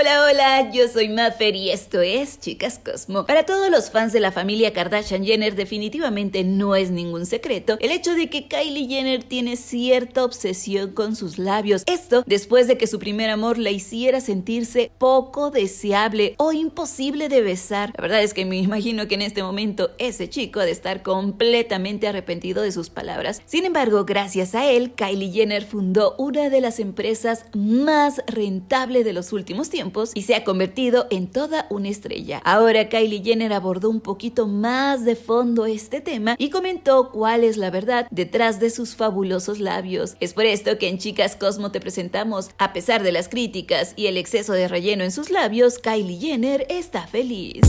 Hola, hola, yo soy Maffer y esto es Chicas Cosmo. Para todos los fans de la familia Kardashian Jenner definitivamente no es ningún secreto el hecho de que Kylie Jenner tiene cierta obsesión con sus labios. Esto después de que su primer amor la hiciera sentirse poco deseable o imposible de besar. La verdad es que me imagino que en este momento ese chico ha de estar completamente arrepentido de sus palabras. Sin embargo, gracias a él, Kylie Jenner fundó una de las empresas más rentables de los últimos tiempos y se ha convertido en toda una estrella. Ahora Kylie Jenner abordó un poquito más de fondo este tema y comentó cuál es la verdad detrás de sus fabulosos labios. Es por esto que en Chicas Cosmo te presentamos, a pesar de las críticas y el exceso de relleno en sus labios, Kylie Jenner está feliz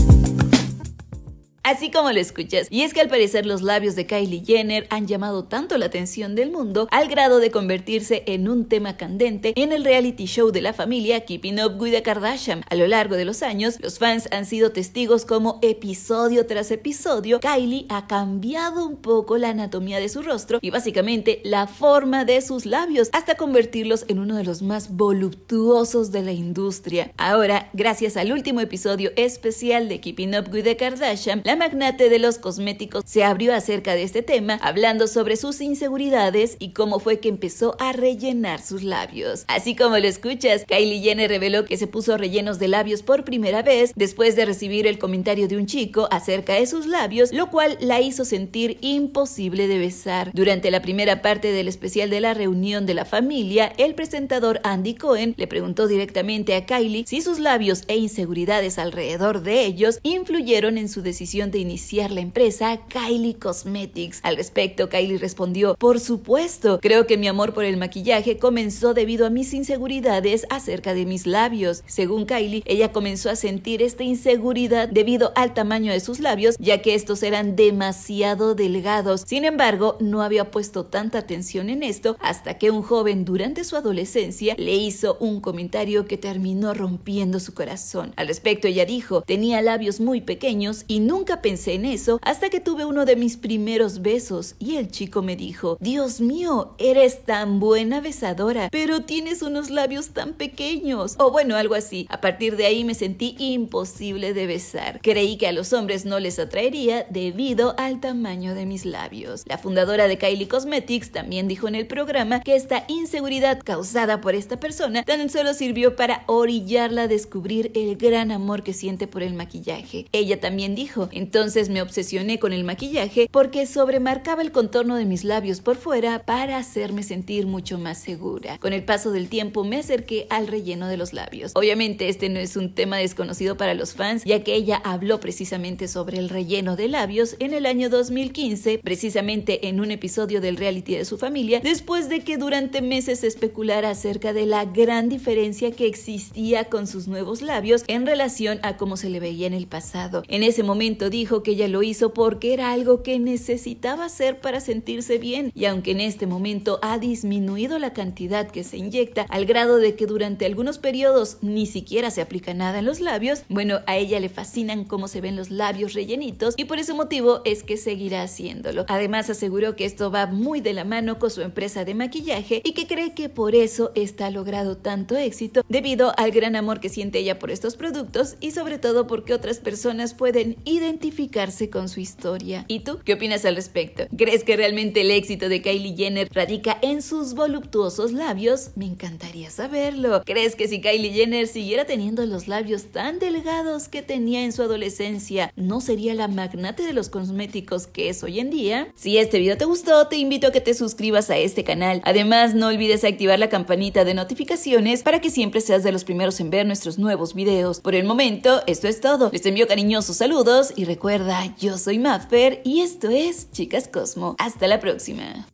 así como lo escuchas. Y es que al parecer los labios de Kylie Jenner han llamado tanto la atención del mundo al grado de convertirse en un tema candente en el reality show de la familia Keeping Up with the Kardashian. A lo largo de los años, los fans han sido testigos como episodio tras episodio, Kylie ha cambiado un poco la anatomía de su rostro y básicamente la forma de sus labios hasta convertirlos en uno de los más voluptuosos de la industria. Ahora, gracias al último episodio especial de Keeping Up with the Kardashian, la magnate de los cosméticos se abrió acerca de este tema, hablando sobre sus inseguridades y cómo fue que empezó a rellenar sus labios. Así como lo escuchas, Kylie Jenner reveló que se puso rellenos de labios por primera vez después de recibir el comentario de un chico acerca de sus labios, lo cual la hizo sentir imposible de besar. Durante la primera parte del especial de la reunión de la familia, el presentador Andy Cohen le preguntó directamente a Kylie si sus labios e inseguridades alrededor de ellos influyeron en su decisión de iniciar la empresa Kylie Cosmetics. Al respecto, Kylie respondió, por supuesto, creo que mi amor por el maquillaje comenzó debido a mis inseguridades acerca de mis labios. Según Kylie, ella comenzó a sentir esta inseguridad debido al tamaño de sus labios, ya que estos eran demasiado delgados. Sin embargo, no había puesto tanta atención en esto hasta que un joven durante su adolescencia le hizo un comentario que terminó rompiendo su corazón. Al respecto, ella dijo, tenía labios muy pequeños y nunca pensé en eso hasta que tuve uno de mis primeros besos y el chico me dijo, Dios mío, eres tan buena besadora, pero tienes unos labios tan pequeños. O bueno, algo así. A partir de ahí me sentí imposible de besar. Creí que a los hombres no les atraería debido al tamaño de mis labios. La fundadora de Kylie Cosmetics también dijo en el programa que esta inseguridad causada por esta persona tan solo sirvió para orillarla a descubrir el gran amor que siente por el maquillaje. Ella también dijo, entonces me obsesioné con el maquillaje porque sobremarcaba el contorno de mis labios por fuera para hacerme sentir mucho más segura. Con el paso del tiempo me acerqué al relleno de los labios. Obviamente este no es un tema desconocido para los fans, ya que ella habló precisamente sobre el relleno de labios en el año 2015, precisamente en un episodio del reality de su familia, después de que durante meses especulara acerca de la gran diferencia que existía con sus nuevos labios en relación a cómo se le veía en el pasado. En ese momento dijo que ella lo hizo porque era algo que necesitaba hacer para sentirse bien y aunque en este momento ha disminuido la cantidad que se inyecta al grado de que durante algunos periodos ni siquiera se aplica nada en los labios, bueno, a ella le fascinan cómo se ven los labios rellenitos y por ese motivo es que seguirá haciéndolo. Además aseguró que esto va muy de la mano con su empresa de maquillaje y que cree que por eso está logrado tanto éxito debido al gran amor que siente ella por estos productos y sobre todo porque otras personas pueden identificar identificarse con su historia. ¿Y tú qué opinas al respecto? ¿Crees que realmente el éxito de Kylie Jenner radica en sus voluptuosos labios? Me encantaría saberlo. ¿Crees que si Kylie Jenner siguiera teniendo los labios tan delgados que tenía en su adolescencia, no sería la magnate de los cosméticos que es hoy en día? Si este video te gustó, te invito a que te suscribas a este canal. Además, no olvides activar la campanita de notificaciones para que siempre seas de los primeros en ver nuestros nuevos videos. Por el momento, esto es todo. Les envío cariñosos saludos y recuerda, yo soy Maffer y esto es Chicas Cosmo. Hasta la próxima.